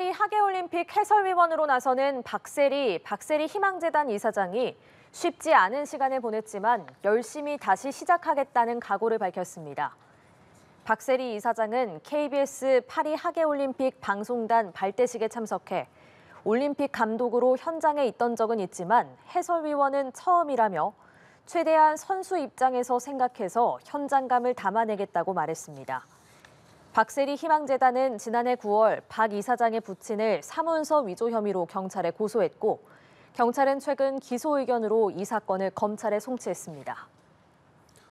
파리 하계올림픽 해설위원으로 나서는 박세리, 박세리 희망재단 이사장이 쉽지 않은 시간을 보냈지만 열심히 다시 시작하겠다는 각오를 밝혔습니다. 박세리 이사장은 KBS 파리 하계올림픽 방송단 발대식에 참석해 올림픽 감독으로 현장에 있던 적은 있지만 해설위원은 처음이라며 최대한 선수 입장에서 생각해서 현장감을 담아내겠다고 말했습니다. 박세리 희망재단은 지난해 9월 박 이사장의 부친을 사문서 위조 혐의로 경찰에 고소했고 경찰은 최근 기소 의견으로 이 사건을 검찰에 송치했습니다.